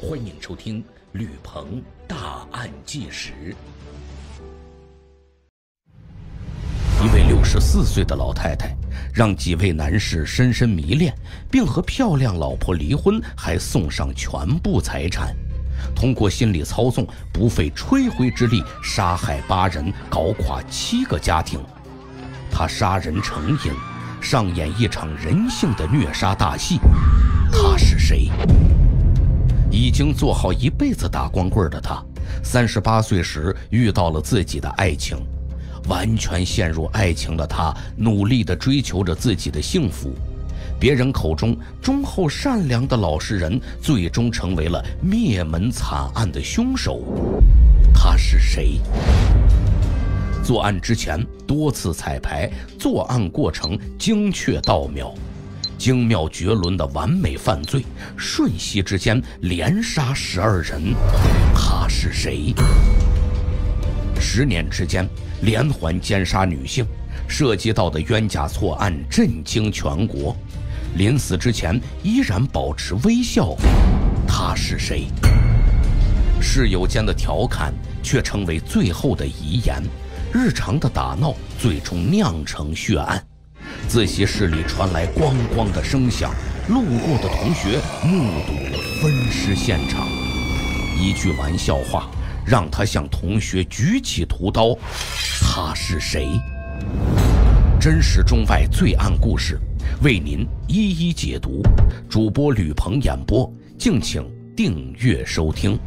欢迎收听《吕鹏大案纪实》。一位六十四岁的老太太，让几位男士深深迷恋，并和漂亮老婆离婚，还送上全部财产。通过心理操纵，不费吹灰之力杀害八人，搞垮七个家庭。他杀人成瘾，上演一场人性的虐杀大戏。他是谁？已经做好一辈子打光棍的他，三十八岁时遇到了自己的爱情，完全陷入爱情的他，努力地追求着自己的幸福。别人口中忠厚善良的老实人，最终成为了灭门惨案的凶手。他是谁？作案之前多次彩排，作案过程精确到秒。精妙绝伦的完美犯罪，瞬息之间连杀十二人，他是谁？十年之间连环奸杀女性，涉及到的冤假错案震惊全国，临死之前依然保持微笑，他是谁？室友间的调侃却成为最后的遗言，日常的打闹最终酿成血案。自习室里传来咣咣的声响，路过的同学目睹了分尸现场。一句玩笑话，让他向同学举起屠刀。他是谁？真实中外罪案故事，为您一一解读。主播吕鹏演播，敬请订阅收听。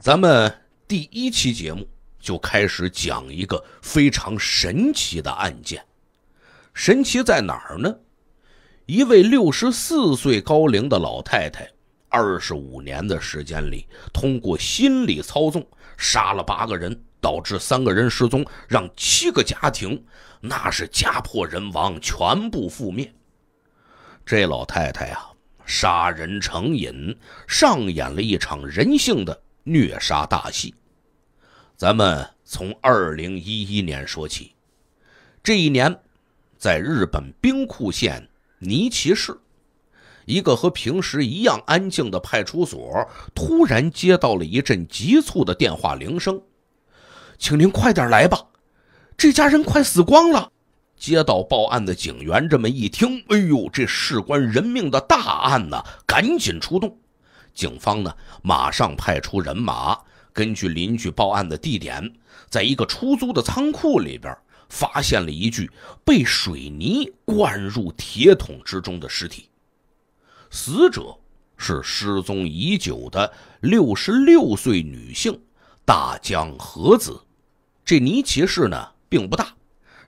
咱们第一期节目。就开始讲一个非常神奇的案件，神奇在哪儿呢？一位六十四岁高龄的老太太，二十五年的时间里，通过心理操纵杀了八个人，导致三个人失踪，让七个家庭那是家破人亡，全部覆灭。这老太太呀，杀人成瘾，上演了一场人性的虐杀大戏。咱们从二零一一年说起，这一年，在日本兵库县尼崎市，一个和平时一样安静的派出所，突然接到了一阵急促的电话铃声：“请您快点来吧，这家人快死光了。”接到报案的警员这么一听：“哎呦，这事关人命的大案呐！”赶紧出动，警方呢，马上派出人马。根据邻居报案的地点，在一个出租的仓库里边，发现了一具被水泥灌入铁桶之中的尸体。死者是失踪已久的六十六岁女性大江和子。这尼奇市呢并不大，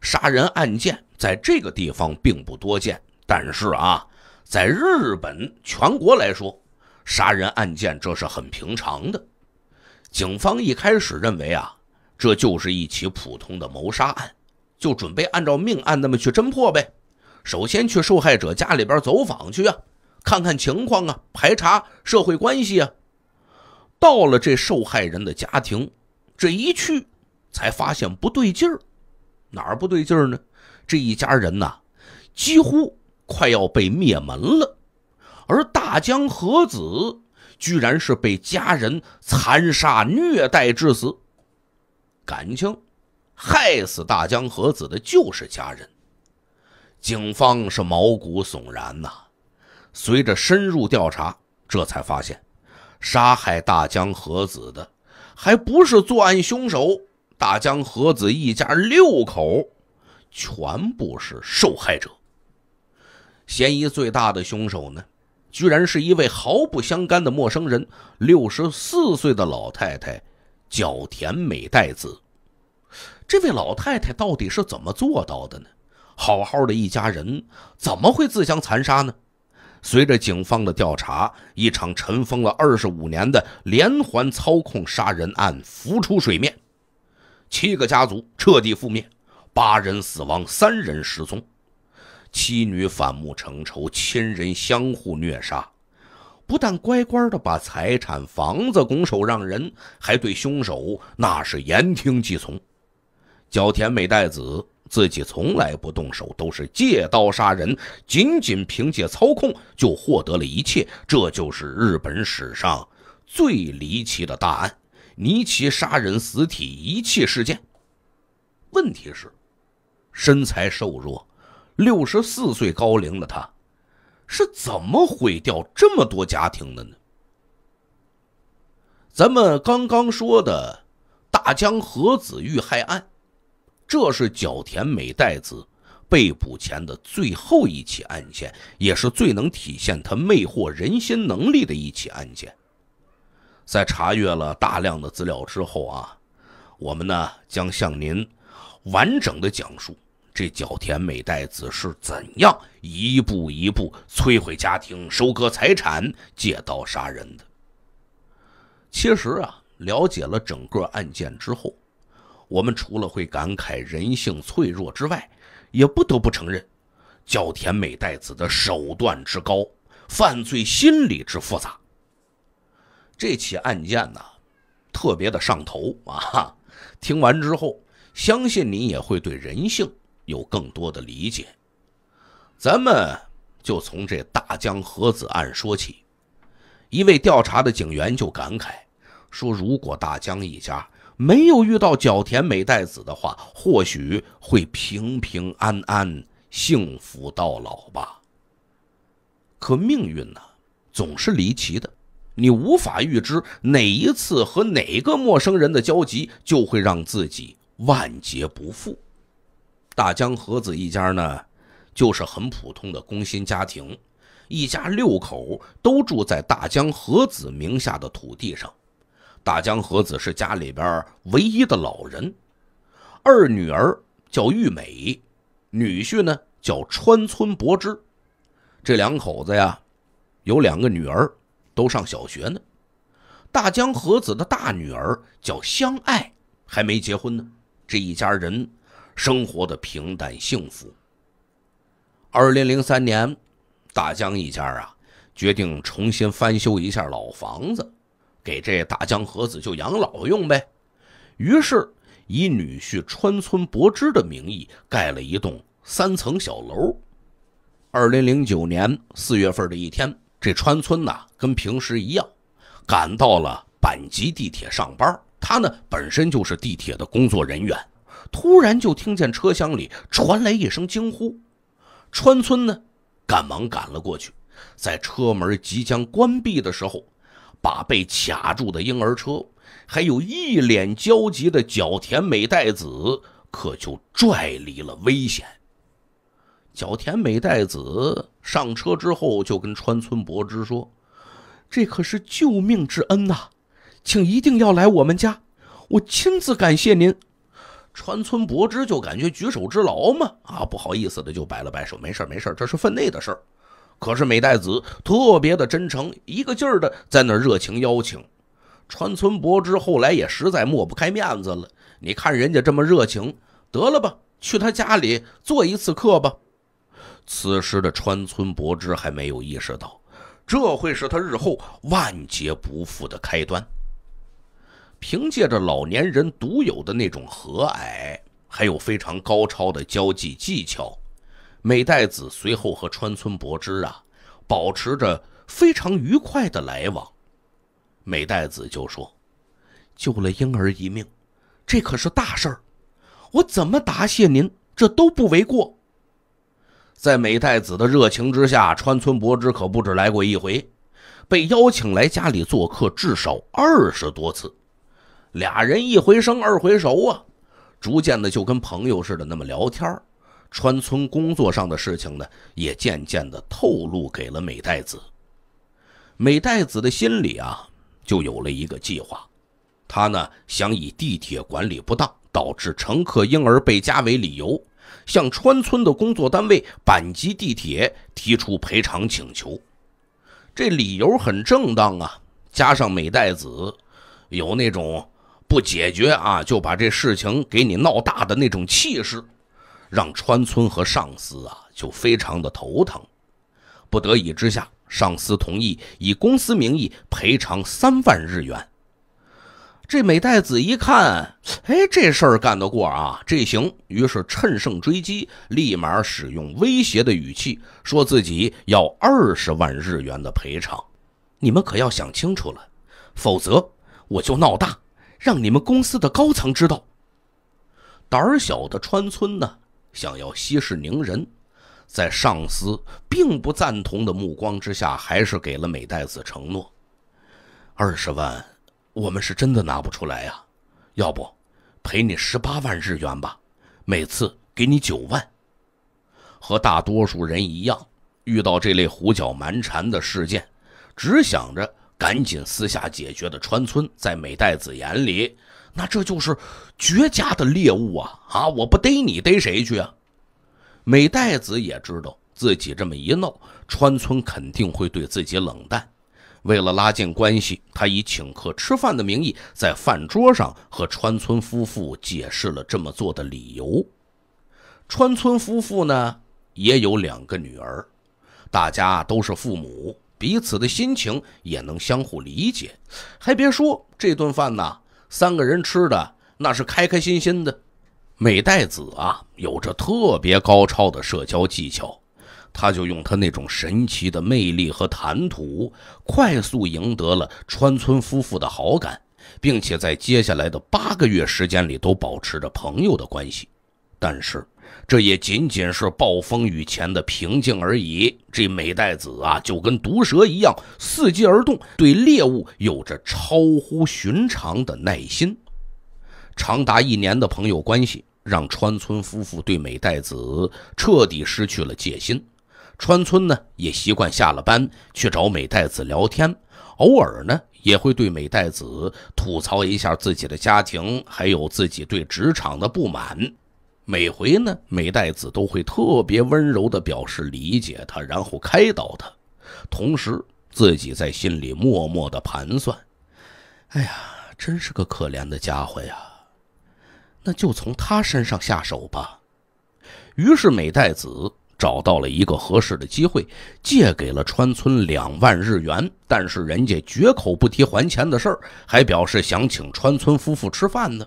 杀人案件在这个地方并不多见。但是啊，在日本全国来说，杀人案件这是很平常的。警方一开始认为啊，这就是一起普通的谋杀案，就准备按照命案那么去侦破呗。首先去受害者家里边走访去啊，看看情况啊，排查社会关系啊。到了这受害人的家庭，这一去才发现不对劲儿，哪儿不对劲儿呢？这一家人呐，几乎快要被灭门了，而大江和子。居然是被家人残杀虐待致死，感情害死大江和子的就是家人，警方是毛骨悚然呐。随着深入调查，这才发现，杀害大江和子的还不是作案凶手，大江和子一家六口全部是受害者，嫌疑最大的凶手呢？居然是一位毫不相干的陌生人，六十四岁的老太太，叫田美代子。这位老太太到底是怎么做到的呢？好好的一家人怎么会自相残杀呢？随着警方的调查，一场尘封了二十五年的连环操控杀人案浮出水面，七个家族彻底覆灭，八人死亡，三人失踪。妻女反目成仇，亲人相互虐杀，不但乖乖的把财产、房子拱手让人，还对凶手那是言听计从。角田美代子自己从来不动手，都是借刀杀人，仅仅凭借操控就获得了一切。这就是日本史上最离奇的大案——尼奇杀人死体遗弃事件。问题是，身材瘦弱。六十四岁高龄的他，是怎么毁掉这么多家庭的呢？咱们刚刚说的，大江和子遇害案，这是角田美代子被捕前的最后一起案件，也是最能体现她魅惑人心能力的一起案件。在查阅了大量的资料之后啊，我们呢将向您完整的讲述。这角田美代子是怎样一步一步摧毁家庭、收割财产、借刀杀人的？其实啊，了解了整个案件之后，我们除了会感慨人性脆弱之外，也不得不承认角田美代子的手段之高、犯罪心理之复杂。这起案件呢，特别的上头啊！听完之后，相信您也会对人性。有更多的理解，咱们就从这大江和子案说起。一位调查的警员就感慨说：“如果大江一家没有遇到角田美代子的话，或许会平平安安、幸福到老吧。”可命运呢，总是离奇的，你无法预知哪一次和哪个陌生人的交集，就会让自己万劫不复。大江和子一家呢，就是很普通的工薪家庭，一家六口都住在大江和子名下的土地上。大江和子是家里边唯一的老人，二女儿叫玉美，女婿呢叫川村博之，这两口子呀，有两个女儿，都上小学呢。大江和子的大女儿叫香爱，还没结婚呢。这一家人。生活的平淡幸福。二零零三年，大江一家啊，决定重新翻修一下老房子，给这大江和子就养老用呗。于是以女婿川村博之的名义盖了一栋三层小楼。二零零九年四月份的一天，这川村呐跟平时一样，赶到了阪急地铁上班。他呢，本身就是地铁的工作人员。突然就听见车厢里传来一声惊呼，川村呢，赶忙赶了过去，在车门即将关闭的时候，把被卡住的婴儿车，还有一脸焦急的角田美代子，可就拽离了危险。角田美代子上车之后，就跟川村博之说：“这可是救命之恩呐，请一定要来我们家，我亲自感谢您。”川村博之就感觉举手之劳嘛，啊，不好意思的就摆了摆手，没事没事这是分内的事儿。可是美代子特别的真诚，一个劲儿的在那热情邀请。川村博之后来也实在抹不开面子了，你看人家这么热情，得了吧，去他家里做一次客吧。此时的川村博之还没有意识到，这会是他日后万劫不复的开端。凭借着老年人独有的那种和蔼，还有非常高超的交际技巧，美代子随后和川村博之啊保持着非常愉快的来往。美代子就说：“救了婴儿一命，这可是大事儿，我怎么答谢您，这都不为过。”在美代子的热情之下，川村博之可不止来过一回，被邀请来家里做客至少二十多次。俩人一回生二回熟啊，逐渐的就跟朋友似的那么聊天儿。川村工作上的事情呢，也渐渐的透露给了美代子。美代子的心里啊，就有了一个计划。他呢，想以地铁管理不当导致乘客婴儿被夹为理由，向川村的工作单位阪急地铁提出赔偿请求。这理由很正当啊，加上美代子有那种。不解决啊，就把这事情给你闹大的那种气势，让川村和上司啊就非常的头疼。不得已之下，上司同意以公司名义赔偿三万日元。这美代子一看，哎，这事儿干得过啊，这行。于是趁胜追击，立马使用威胁的语气，说自己要二十万日元的赔偿，你们可要想清楚了，否则我就闹大。让你们公司的高层知道。胆儿小的川村呢，想要息事宁人，在上司并不赞同的目光之下，还是给了美代子承诺：二十万，我们是真的拿不出来呀。要不，赔你十八万日元吧，每次给你九万。和大多数人一样，遇到这类胡搅蛮缠的事件，只想着。赶紧私下解决的川村，在美代子眼里，那这就是绝佳的猎物啊！啊，我不逮你逮谁去啊？美代子也知道自己这么一闹，川村肯定会对自己冷淡。为了拉近关系，他以请客吃饭的名义，在饭桌上和川村夫妇解释了这么做的理由。川村夫妇呢，也有两个女儿，大家都是父母。彼此的心情也能相互理解，还别说这顿饭呢，三个人吃的那是开开心心的。美代子啊，有着特别高超的社交技巧，他就用他那种神奇的魅力和谈吐，快速赢得了川村夫妇的好感，并且在接下来的八个月时间里都保持着朋友的关系。但是，这也仅仅是暴风雨前的平静而已。这美代子啊，就跟毒蛇一样，伺机而动，对猎物有着超乎寻常的耐心。长达一年的朋友关系，让川村夫妇对美代子彻底失去了戒心。川村呢，也习惯下了班去找美代子聊天，偶尔呢，也会对美代子吐槽一下自己的家庭，还有自己对职场的不满。每回呢，美代子都会特别温柔地表示理解他，然后开导他，同时自己在心里默默地盘算：“哎呀，真是个可怜的家伙呀，那就从他身上下手吧。”于是美代子找到了一个合适的机会，借给了川村两万日元，但是人家绝口不提还钱的事儿，还表示想请川村夫妇吃饭呢。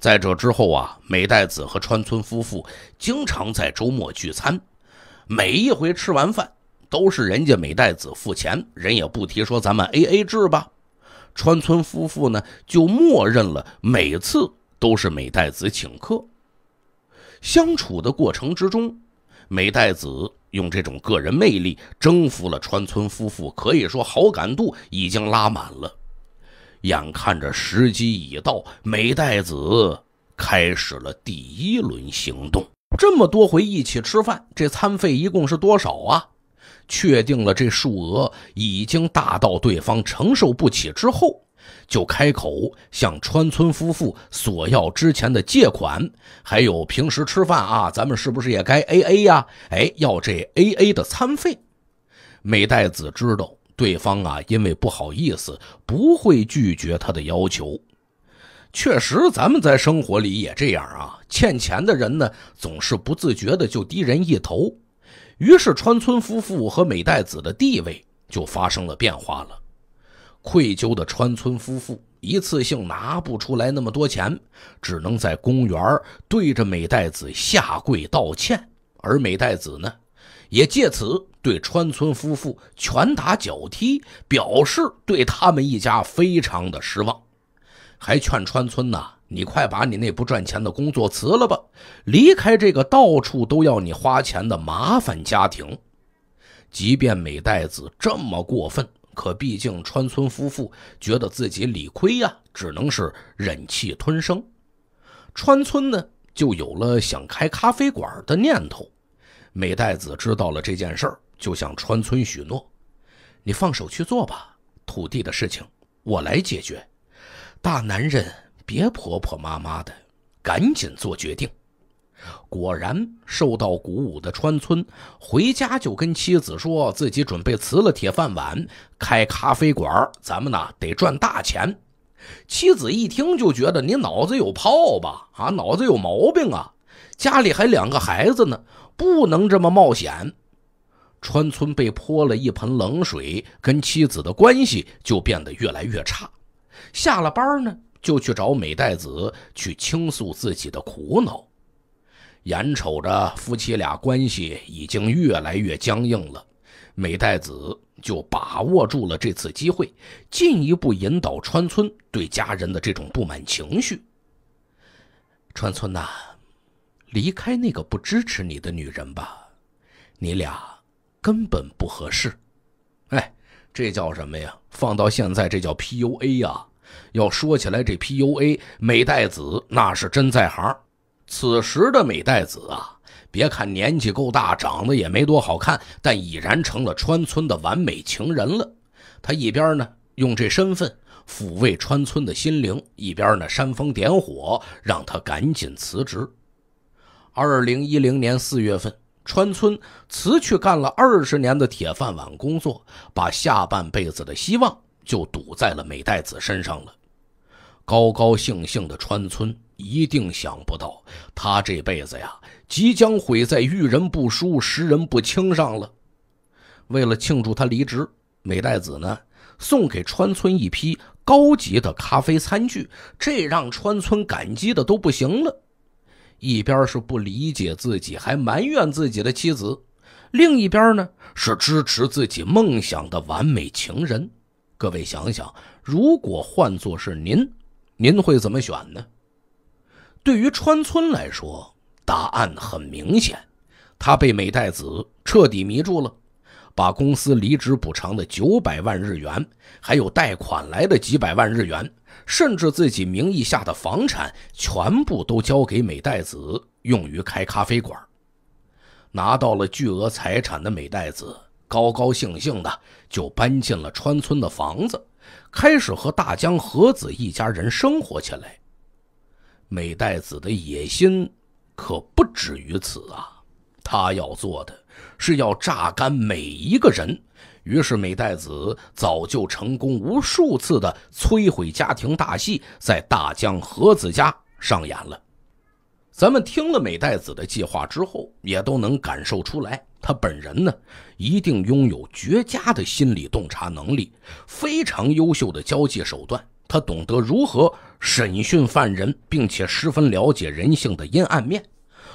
在这之后啊，美代子和川村夫妇经常在周末聚餐，每一回吃完饭都是人家美代子付钱，人也不提说咱们 A A 制吧。川村夫妇呢就默认了，每次都是美代子请客。相处的过程之中，美代子用这种个人魅力征服了川村夫妇，可以说好感度已经拉满了。眼看着时机已到，美代子开始了第一轮行动。这么多回一起吃饭，这餐费一共是多少啊？确定了这数额已经大到对方承受不起之后，就开口向川村夫妇索要之前的借款，还有平时吃饭啊，咱们是不是也该 A A 呀？哎，要这 A A 的餐费。美代子知道。对方啊，因为不好意思，不会拒绝他的要求。确实，咱们在生活里也这样啊。欠钱的人呢，总是不自觉的就低人一头。于是，川村夫妇和美代子的地位就发生了变化了。愧疚的川村夫妇一次性拿不出来那么多钱，只能在公园对着美代子下跪道歉。而美代子呢，也借此。对川村夫妇拳打脚踢，表示对他们一家非常的失望，还劝川村呐，你快把你那不赚钱的工作辞了吧，离开这个到处都要你花钱的麻烦家庭。”即便美代子这么过分，可毕竟川村夫妇觉得自己理亏呀，只能是忍气吞声。川村呢，就有了想开咖啡馆的念头。美代子知道了这件事儿。就向川村许诺：“你放手去做吧，土地的事情我来解决。大男人别婆婆妈妈的，赶紧做决定。”果然受到鼓舞的川村回家就跟妻子说：“自己准备辞了铁饭碗，开咖啡馆。咱们呢得赚大钱。”妻子一听就觉得你脑子有泡吧，啊，脑子有毛病啊！家里还两个孩子呢，不能这么冒险。川村被泼了一盆冷水，跟妻子的关系就变得越来越差。下了班呢，就去找美代子去倾诉自己的苦恼。眼瞅着夫妻俩关系已经越来越僵硬了，美代子就把握住了这次机会，进一步引导川村对家人的这种不满情绪。川村呐，离开那个不支持你的女人吧，你俩。根本不合适，哎，这叫什么呀？放到现在，这叫 PUA 呀。要说起来，这 PUA 美代子那是真在行。此时的美代子啊，别看年纪够大，长得也没多好看，但已然成了川村的完美情人了。他一边呢用这身份抚慰川村的心灵，一边呢煽风点火，让他赶紧辞职。二零一零年四月份。川村辞去干了二十年的铁饭碗工作，把下半辈子的希望就赌在了美代子身上了。高高兴兴的川村一定想不到，他这辈子呀即将毁在遇人不淑、识人不清上了。为了庆祝他离职，美代子呢送给川村一批高级的咖啡餐具，这让川村感激的都不行了。一边是不理解自己还埋怨自己的妻子，另一边呢是支持自己梦想的完美情人。各位想想，如果换做是您，您会怎么选呢？对于川村来说，答案很明显，他被美代子彻底迷住了，把公司离职补偿的九百万日元，还有贷款来的几百万日元。甚至自己名义下的房产全部都交给美代子用于开咖啡馆。拿到了巨额财产的美代子，高高兴兴的就搬进了川村的房子，开始和大江和子一家人生活起来。美代子的野心可不止于此啊，他要做的是要榨干每一个人。于是，美代子早就成功无数次的摧毁家庭大戏，在大江和子家上演了。咱们听了美代子的计划之后，也都能感受出来，她本人呢，一定拥有绝佳的心理洞察能力，非常优秀的交际手段。他懂得如何审讯犯人，并且十分了解人性的阴暗面。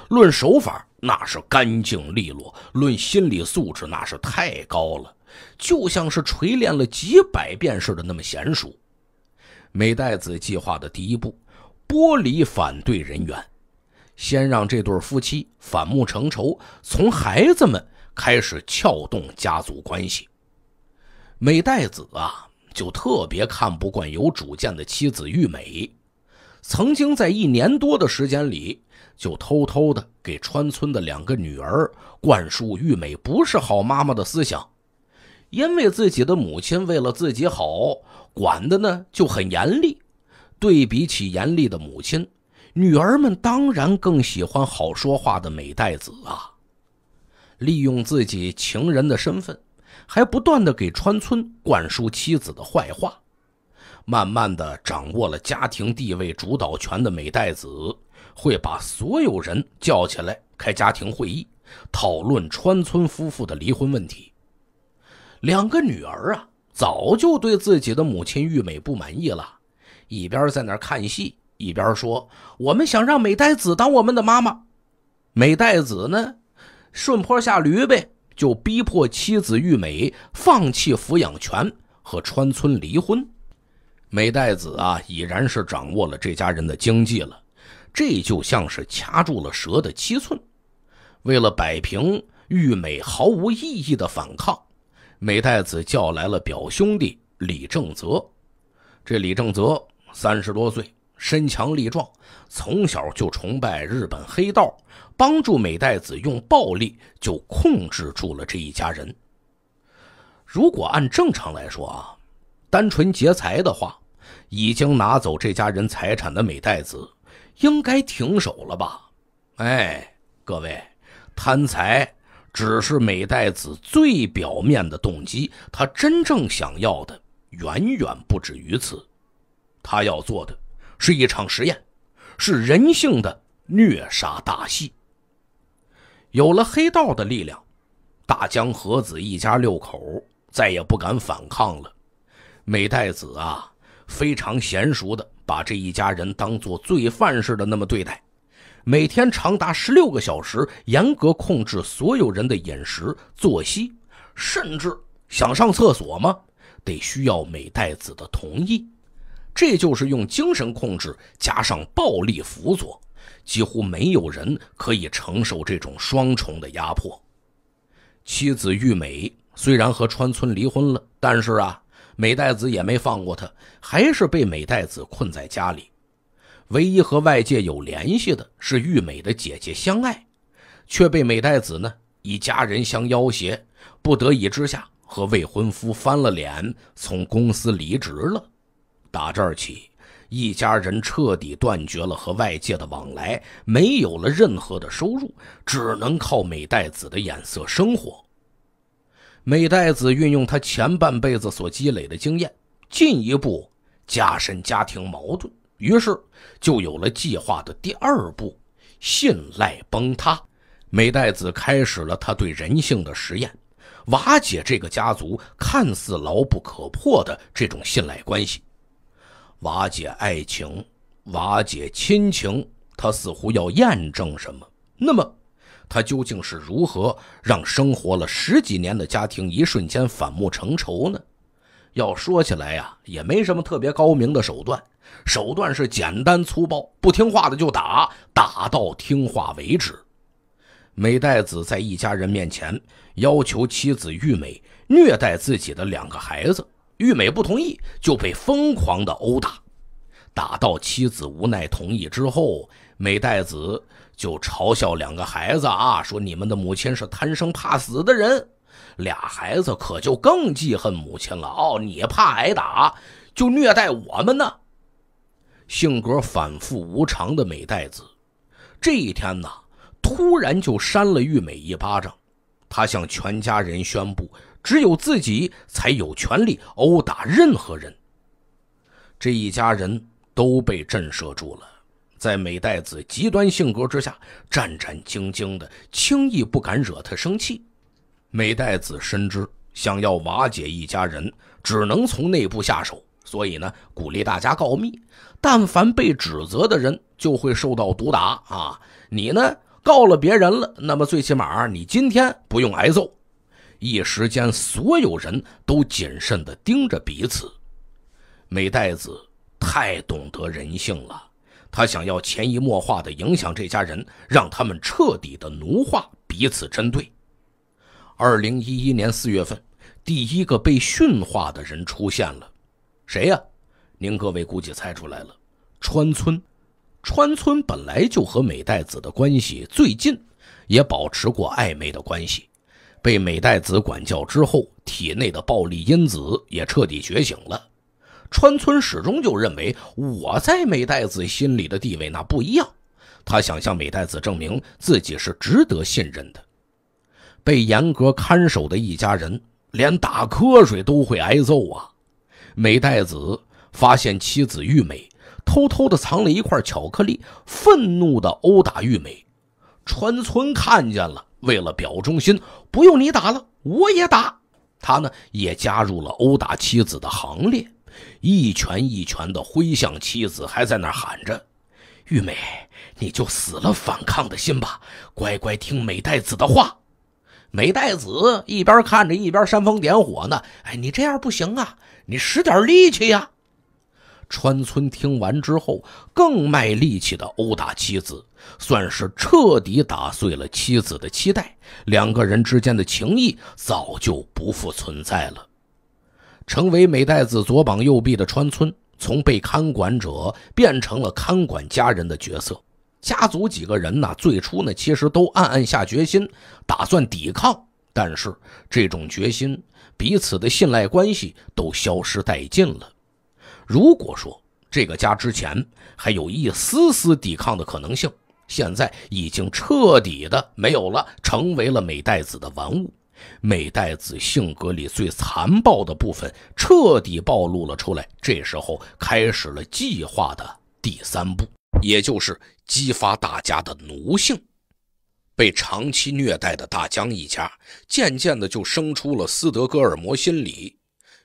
论手法，那是干净利落；论心理素质，那是太高了。就像是锤炼了几百遍似的，那么娴熟。美代子计划的第一步，剥离反对人员，先让这对夫妻反目成仇，从孩子们开始撬动家族关系。美代子啊，就特别看不惯有主见的妻子玉美，曾经在一年多的时间里，就偷偷的给川村的两个女儿灌输玉美不是好妈妈的思想。因为自己的母亲为了自己好，管的呢就很严厉。对比起严厉的母亲，女儿们当然更喜欢好说话的美代子啊。利用自己情人的身份，还不断的给川村灌输妻子的坏话。慢慢的掌握了家庭地位主导权的美代子，会把所有人叫起来开家庭会议，讨论川村夫妇的离婚问题。两个女儿啊，早就对自己的母亲玉美不满意了，一边在那看戏，一边说：“我们想让美代子当我们的妈妈。”美代子呢，顺坡下驴呗，就逼迫妻子玉美放弃抚养权和川村离婚。美代子啊，已然是掌握了这家人的经济了，这就像是掐住了蛇的七寸。为了摆平玉美毫无意义的反抗。美代子叫来了表兄弟李正泽，这李正泽三十多岁，身强力壮，从小就崇拜日本黑道，帮助美代子用暴力就控制住了这一家人。如果按正常来说啊，单纯劫财的话，已经拿走这家人财产的美代子，应该停手了吧？哎，各位，贪财。只是美代子最表面的动机，他真正想要的远远不止于此。他要做的是一场实验，是人性的虐杀大戏。有了黑道的力量，大江和子一家六口再也不敢反抗了。美代子啊，非常娴熟的把这一家人当做罪犯似的那么对待。每天长达十六个小时，严格控制所有人的饮食、作息，甚至想上厕所吗？得需要美代子的同意。这就是用精神控制加上暴力辅佐，几乎没有人可以承受这种双重的压迫。妻子玉美虽然和川村离婚了，但是啊，美代子也没放过她，还是被美代子困在家里。唯一和外界有联系的是玉美的姐姐，相爱，却被美代子呢以家人相要挟，不得已之下和未婚夫翻了脸，从公司离职了。打这儿起，一家人彻底断绝了和外界的往来，没有了任何的收入，只能靠美代子的眼色生活。美代子运用她前半辈子所积累的经验，进一步加深家庭矛盾。于是，就有了计划的第二步：信赖崩塌。美代子开始了他对人性的实验，瓦解这个家族看似牢不可破的这种信赖关系，瓦解爱情，瓦解亲情。他似乎要验证什么？那么，他究竟是如何让生活了十几年的家庭一瞬间反目成仇呢？要说起来呀，也没什么特别高明的手段，手段是简单粗暴，不听话的就打，打到听话为止。美代子在一家人面前要求妻子玉美虐待自己的两个孩子，玉美不同意就被疯狂的殴打，打到妻子无奈同意之后，美代子就嘲笑两个孩子啊，说你们的母亲是贪生怕死的人。俩孩子可就更记恨母亲了哦！你怕挨打，就虐待我们呢。性格反复无常的美代子，这一天呢，突然就扇了玉美一巴掌。他向全家人宣布，只有自己才有权利殴打任何人。这一家人都被震慑住了，在美代子极端性格之下，战战兢兢的，轻易不敢惹他生气。美代子深知，想要瓦解一家人，只能从内部下手。所以呢，鼓励大家告密。但凡被指责的人，就会受到毒打啊！你呢，告了别人了，那么最起码你今天不用挨揍。一时间，所有人都谨慎地盯着彼此。美代子太懂得人性了，她想要潜移默化地影响这家人，让他们彻底的奴化彼此，针对。二零一一年四月份，第一个被驯化的人出现了，谁呀？您各位估计猜出来了，川村。川村本来就和美代子的关系最近，也保持过暧昧的关系。被美代子管教之后，体内的暴力因子也彻底觉醒了。川村始终就认为我在美代子心里的地位那不一样，他想向美代子证明自己是值得信任的。被严格看守的一家人，连打瞌睡都会挨揍啊！美代子发现妻子玉美偷偷的藏了一块巧克力，愤怒的殴打玉美。川村看见了，为了表忠心，不用你打了，我也打。他呢，也加入了殴打妻子的行列，一拳一拳的挥向妻子，还在那喊着：“玉美，你就死了反抗的心吧，乖乖听美代子的话。”美代子一边看着一边煽风点火呢。哎，你这样不行啊，你使点力气呀！川村听完之后更卖力气的殴打妻子，算是彻底打碎了妻子的期待。两个人之间的情谊早就不复存在了。成为美代子左膀右臂的川村，从被看管者变成了看管家人的角色。家族几个人呢？最初呢，其实都暗暗下决心，打算抵抗。但是这种决心，彼此的信赖关系都消失殆尽了。如果说这个家之前还有一丝丝抵抗的可能性，现在已经彻底的没有了，成为了美代子的玩物。美代子性格里最残暴的部分彻底暴露了出来。这时候开始了计划的第三步，也就是。激发大家的奴性，被长期虐待的大江一家渐渐的就生出了斯德哥尔摩心理。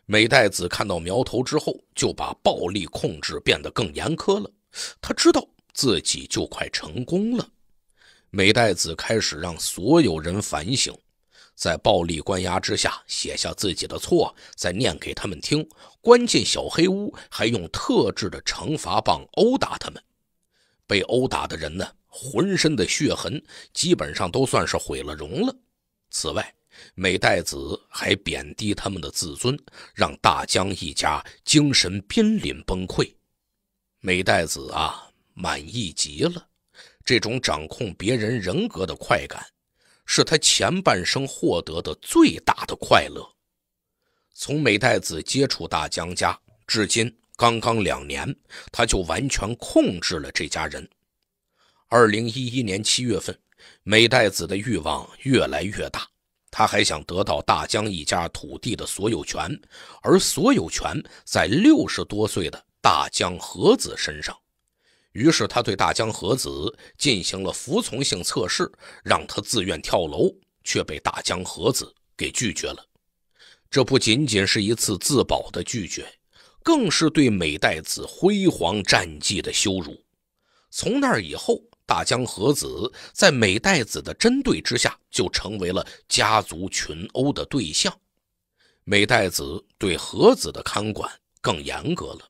美代子看到苗头之后，就把暴力控制变得更严苛了。他知道自己就快成功了。美代子开始让所有人反省，在暴力关押之下写下自己的错，再念给他们听。关进小黑屋，还用特制的惩罚棒殴打他们。被殴打的人呢，浑身的血痕，基本上都算是毁了容了。此外，美代子还贬低他们的自尊，让大江一家精神濒临崩溃。美代子啊，满意极了。这种掌控别人人格的快感，是他前半生获得的最大的快乐。从美代子接触大江家至今。刚刚两年，他就完全控制了这家人。二零一一年七月份，美代子的欲望越来越大，他还想得到大江一家土地的所有权，而所有权在六十多岁的大江和子身上。于是，他对大江和子进行了服从性测试，让他自愿跳楼，却被大江和子给拒绝了。这不仅仅是一次自保的拒绝。更是对美代子辉煌战绩的羞辱。从那以后，大江和子在美代子的针对之下，就成为了家族群殴的对象。美代子对和子的看管更严格了，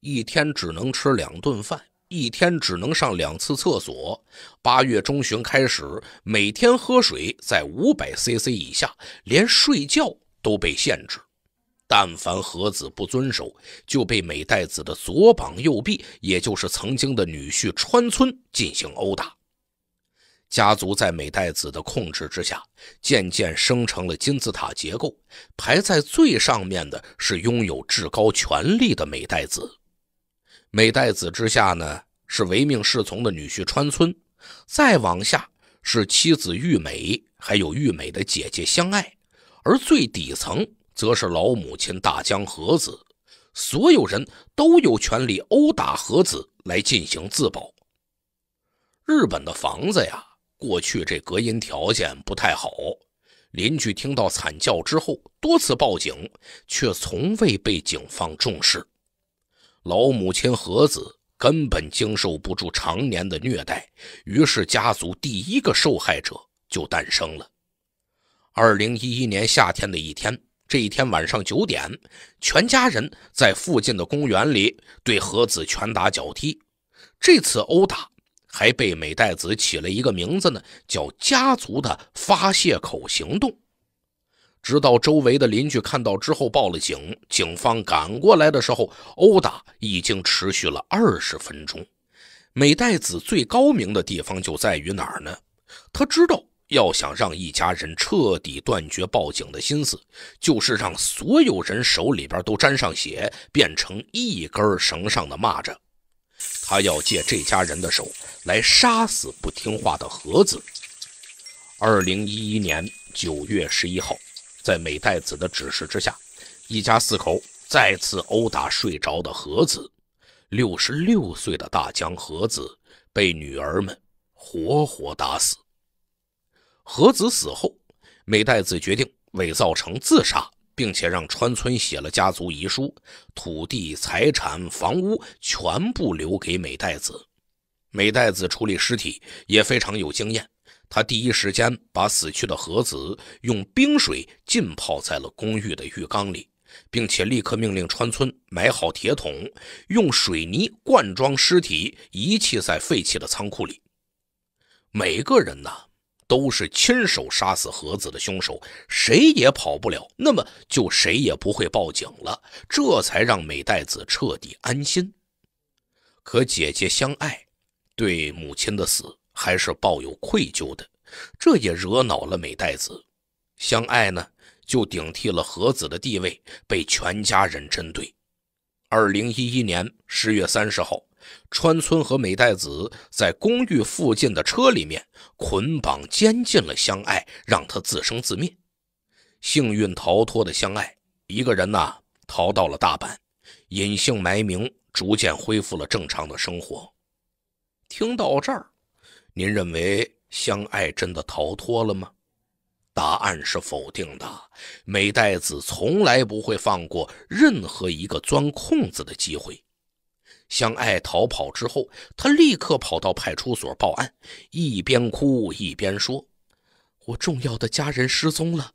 一天只能吃两顿饭，一天只能上两次厕所。八月中旬开始，每天喝水在五百 cc 以下，连睡觉都被限制。但凡和子不遵守，就被美代子的左膀右臂，也就是曾经的女婿川村进行殴打。家族在美代子的控制之下，渐渐生成了金字塔结构。排在最上面的是拥有至高权力的美代子，美代子之下呢是唯命是从的女婿川村，再往下是妻子玉美，还有玉美的姐姐相爱，而最底层。则是老母亲大江和子，所有人都有权利殴打和子来进行自保。日本的房子呀，过去这隔音条件不太好，邻居听到惨叫之后多次报警，却从未被警方重视。老母亲和子根本经受不住常年的虐待，于是家族第一个受害者就诞生了。二零一一年夏天的一天。这一天晚上九点，全家人在附近的公园里对和子拳打脚踢。这次殴打还被美代子起了一个名字呢，叫“家族的发泄口行动”。直到周围的邻居看到之后报了警，警方赶过来的时候，殴打已经持续了二十分钟。美代子最高明的地方就在于哪儿呢？他知道。要想让一家人彻底断绝报警的心思，就是让所有人手里边都沾上血，变成一根绳上的蚂蚱。他要借这家人的手来杀死不听话的和子。二零一一年九月十一号，在美代子的指示之下，一家四口再次殴打睡着的和子。六十六岁的大江和子被女儿们活活打死。和子死后，美代子决定伪造成自杀，并且让川村写了家族遗书，土地、财产、房屋全部留给美代子。美代子处理尸体也非常有经验，他第一时间把死去的和子用冰水浸泡在了公寓的浴缸里，并且立刻命令川村买好铁桶，用水泥灌装尸体，遗弃在废弃的仓库里。每个人呢？都是亲手杀死和子的凶手，谁也跑不了。那么就谁也不会报警了，这才让美代子彻底安心。可姐姐相爱，对母亲的死还是抱有愧疚的，这也惹恼了美代子。相爱呢，就顶替了和子的地位，被全家人针对。二零一一年十月三十号，川村和美代子在公寓附近的车里面捆绑监禁了相爱，让他自生自灭。幸运逃脱的相爱，一个人呢逃到了大阪，隐姓埋名，逐渐恢复了正常的生活。听到这儿，您认为相爱真的逃脱了吗？答案是否定的。美代子从来不会放过任何一个钻空子的机会。相爱逃跑之后，她立刻跑到派出所报案，一边哭一边说：“我重要的家人失踪了，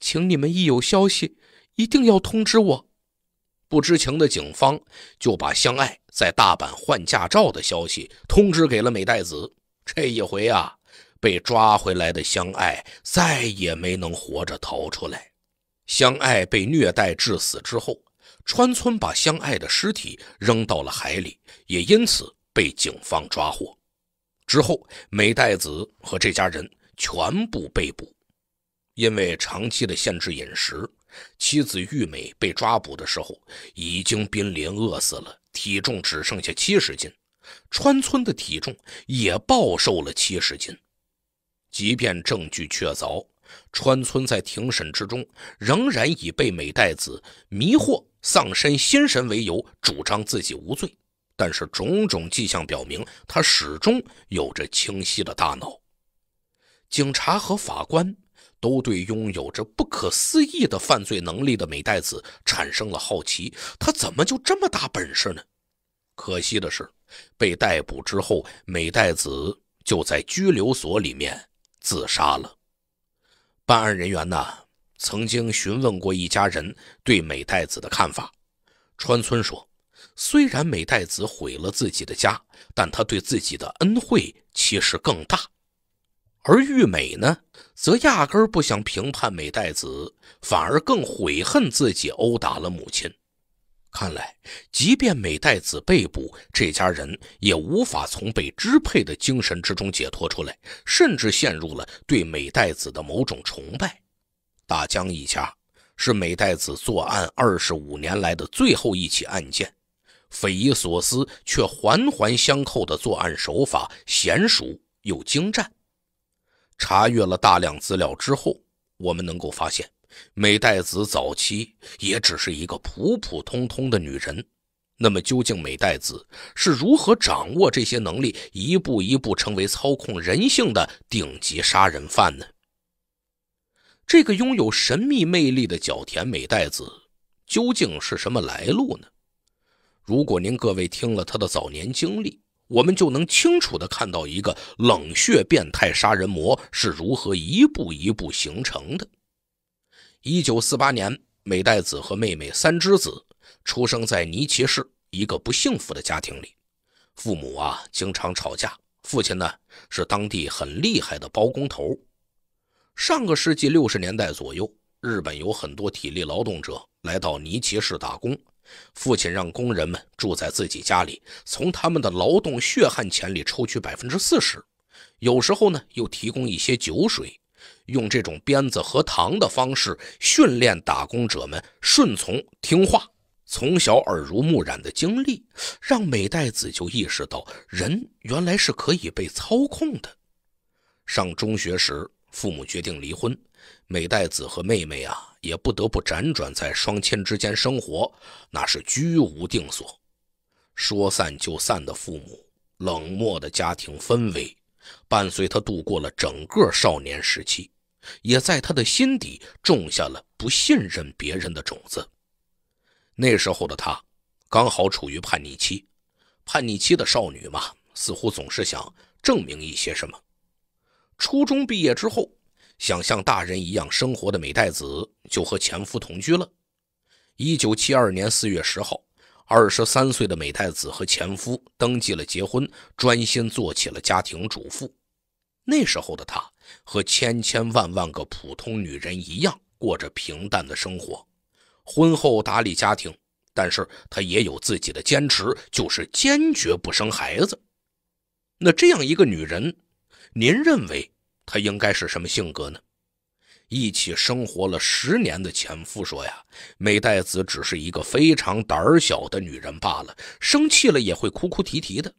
请你们一有消息一定要通知我。”不知情的警方就把相爱在大阪换驾照的消息通知给了美代子。这一回啊。被抓回来的相爱再也没能活着逃出来，相爱被虐待致死之后，川村把相爱的尸体扔到了海里，也因此被警方抓获。之后，美代子和这家人全部被捕。因为长期的限制饮食，妻子玉美被抓捕的时候已经濒临饿死了，体重只剩下七十斤。川村的体重也暴瘦了七十斤。即便证据确凿，川村在庭审之中仍然以被美代子迷惑、丧身心神为由，主张自己无罪。但是种种迹象表明，他始终有着清晰的大脑。警察和法官都对拥有着不可思议的犯罪能力的美代子产生了好奇：他怎么就这么大本事呢？可惜的是，被逮捕之后，美代子就在拘留所里面。自杀了。办案人员呢，曾经询问过一家人对美代子的看法。川村说：“虽然美代子毁了自己的家，但他对自己的恩惠其实更大。”而玉美呢，则压根不想评判美代子，反而更悔恨自己殴打了母亲。看来，即便美代子被捕，这家人也无法从被支配的精神之中解脱出来，甚至陷入了对美代子的某种崇拜。大江一家是美代子作案二十五年来的最后一起案件，匪夷所思却环环相扣的作案手法，娴熟又精湛。查阅了大量资料之后，我们能够发现。美代子早期也只是一个普普通通的女人，那么究竟美代子是如何掌握这些能力，一步一步成为操控人性的顶级杀人犯呢？这个拥有神秘魅力的角田美代子究竟是什么来路呢？如果您各位听了她的早年经历，我们就能清楚地看到一个冷血变态杀人魔是如何一步一步形成的。一九四八年，美代子和妹妹三之子出生在尼崎市一个不幸福的家庭里。父母啊经常吵架，父亲呢是当地很厉害的包工头。上个世纪六十年代左右，日本有很多体力劳动者来到尼崎市打工。父亲让工人们住在自己家里，从他们的劳动血汗钱里抽取百分之四十，有时候呢又提供一些酒水。用这种鞭子和糖的方式训练打工者们顺从听话，从小耳濡目染的经历，让美代子就意识到人原来是可以被操控的。上中学时，父母决定离婚，美代子和妹妹啊也不得不辗转在双亲之间生活，那是居无定所，说散就散的父母，冷漠的家庭氛围，伴随他度过了整个少年时期。也在他的心底种下了不信任别人的种子。那时候的他，刚好处于叛逆期，叛逆期的少女嘛，似乎总是想证明一些什么。初中毕业之后，想像大人一样生活的美代子就和前夫同居了。一九七二年四月十号，二十三岁的美代子和前夫登记了结婚，专心做起了家庭主妇。那时候的她和千千万万个普通女人一样，过着平淡的生活，婚后打理家庭，但是她也有自己的坚持，就是坚决不生孩子。那这样一个女人，您认为她应该是什么性格呢？一起生活了十年的前夫说呀：“美代子只是一个非常胆小的女人罢了，生气了也会哭哭啼啼的。”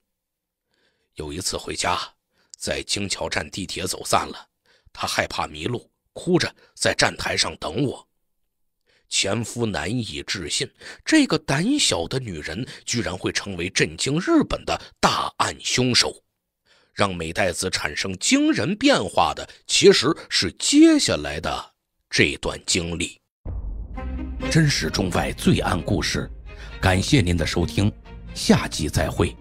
有一次回家。在京桥站地铁走散了，她害怕迷路，哭着在站台上等我。前夫难以置信，这个胆小的女人居然会成为震惊日本的大案凶手。让美代子产生惊人变化的，其实是接下来的这段经历。真实中外罪案故事，感谢您的收听，下集再会。